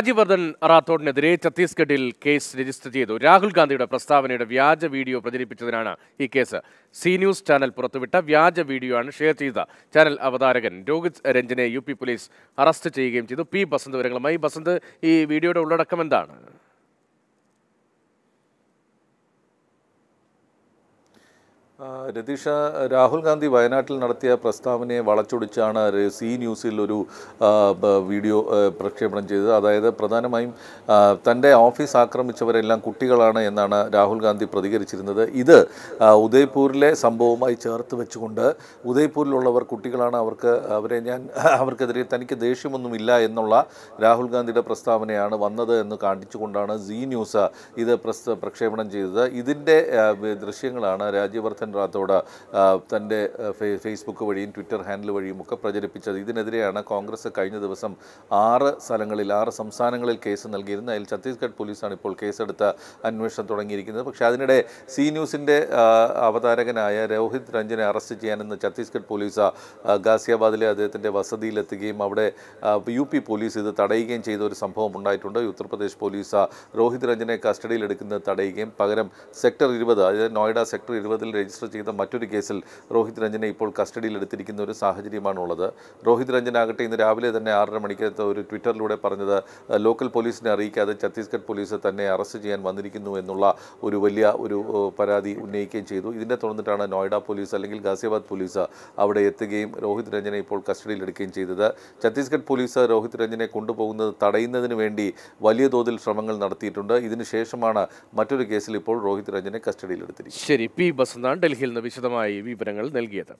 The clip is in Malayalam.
രാജ്യവർദ്ധൻ റാത്തോഡിനെതിരെ ഛത്തീസ്ഗഡിൽ കേസ് രജിസ്റ്റർ ചെയ്തു രാഹുൽ ഗാന്ധിയുടെ പ്രസ്താവനയുടെ വ്യാജ വീഡിയോ പ്രചരിപ്പിച്ചതിനാണ് ഈ കേസ് സി ന്യൂസ് ചാനൽ പുറത്തുവിട്ട വ്യാജ വീഡിയോ ആണ് ഷെയർ ചെയ്ത ചാനൽ അവതാരകൻ രോഹിത് രഞ്ജനെ യു പോലീസ് അറസ്റ്റ് ചെയ്യുകയും ചെയ്തു പി ബസന്ത് വിവരങ്ങളുമായി ബസന്ത് ഈ വീഡിയോയുടെ ഉള്ളടക്കം എന്താണ് രതീഷ രാഹുൽ ഗാന്ധി വയനാട്ടിൽ നടത്തിയ പ്രസ്താവനയെ വളച്ചൊടിച്ചാണ് സി ന്യൂസിൽ ഒരു വീഡിയോ പ്രക്ഷേപണം ചെയ്തത് അതായത് പ്രധാനമായും തൻ്റെ ഓഫീസ് ആക്രമിച്ചവരെല്ലാം കുട്ടികളാണ് എന്നാണ് രാഹുൽ ഗാന്ധി പ്രതികരിച്ചിരുന്നത് ഇത് ഉദയ്പൂരിലെ സംഭവവുമായി ചേർത്ത് വെച്ചുകൊണ്ട് ഉദയ്പൂരിലുള്ളവർ കുട്ടികളാണ് അവർക്ക് അവരെ ഞാൻ അവർക്കെതിരെ തനിക്ക് ദേഷ്യമൊന്നുമില്ല എന്നുള്ള രാഹുൽ ഗാന്ധിയുടെ പ്രസ്താവനയാണ് വന്നത് എന്ന് കാണിച്ചുകൊണ്ടാണ് സി ന്യൂസ് ഇത് പ്രക്ഷേപണം ചെയ്തത് ഇതിൻ്റെ ദൃശ്യങ്ങളാണ് രാജ്യവർദ്ധൻ റാത്തോഡ് തൻ്റെ ഫേസ്ബുക്ക് വഴിയും ട്വിറ്റർ ഹാൻഡിൽ വഴിയും ഒക്കെ പ്രചരിപ്പിച്ചത് ഇതിനെതിരെയാണ് കോൺഗ്രസ് കഴിഞ്ഞ ദിവസം ആറ് സ്ഥലങ്ങളിൽ ആറ് സംസ്ഥാനങ്ങളിൽ കേസ് നൽകിയിരുന്നത് അതിൽ ഛത്തീസ്ഗഡ് പോലീസാണ് ഇപ്പോൾ കേസെടുത്ത് അന്വേഷണം തുടങ്ങിയിരിക്കുന്നത് പക്ഷേ അതിനിടെ സി ന്യൂസിൻ്റെ അവതാരകനായ രോഹിത് രഞ്ജനെ അറസ്റ്റ് ചെയ്യാനെന്ന് ഛത്തീസ്ഗഡ് പോലീസ് ഗാസിയാബാദിലെ അദ്ദേഹത്തിൻ്റെ വസതിയിലെത്തുകയും അവിടെ യു പി പോലീസ് ഇത് തടയുകയും ചെയ്ത ഒരു സംഭവം ഉണ്ടായിട്ടുണ്ട് ഉത്തർപ്രദേശ് പോലീസ് രോഹിത് രഞ്ജനെ കസ്റ്റഡിയിലെടുക്കുന്നത് തടയുകയും പകരം സെക്ടർ ഇരുപത് അതായത് നോയിഡ സെക്ടർ ഇരുപതിൽ രജിസ്റ്റർ രജിസ്റ്റർ ചെയ്ത മറ്റൊരു കേസിൽ രോഹിത് രഞ്ജനെ ഇപ്പോൾ കസ്റ്റഡിയിൽ ഒരു സാഹചര്യമാണുള്ളത് രോഹിത് ആകട്ടെ ഇന്ന് രാവിലെ തന്നെ ആറര മണിക്ക് ഒരു ട്വിറ്ററിലൂടെ പറഞ്ഞത് ലോക്കൽ പോലീസിനെ അറിയിക്കാതെ ഛത്തീസ്ഗഡ് പോലീസ് തന്നെ അറസ്റ്റ് ചെയ്യാൻ വന്നിരിക്കുന്നു എന്നുള്ള ഒരു വലിയ ഒരു പരാതി ഉന്നയിക്കുകയും ചെയ്തു ഇതിനെ തുടർന്നിട്ടാണ് നോയിഡ പോലീസ് അല്ലെങ്കിൽ ഗാസിയാബാദ് പോലീസ് അവിടെ എത്തുകയും രോഹിത് രഞ്ജനെ ഇപ്പോൾ കസ്റ്റഡിയിൽ എടുക്കുകയും ചെയ്തത് ഛത്തീസ്ഗഡ് പോലീസ് രോഹിത് രഞ്ജനെ കൊണ്ടുപോകുന്നത് തടയുന്നതിന് വേണ്ടി വലിയ തോതിൽ ശ്രമങ്ങൾ നടത്തിയിട്ടുണ്ട് ഇതിനുശേഷമാണ് മറ്റൊരു കേസിൽ ഇപ്പോൾ രോഹിത് രഞ്ജനെ കസ്റ്റഡിയിലെടുത്തിരിക്കുന്നത് ശരി പി ഡൽഹിയിൽ നിന്ന് വിശദമായി വിവരങ്ങൾ നൽകിയത്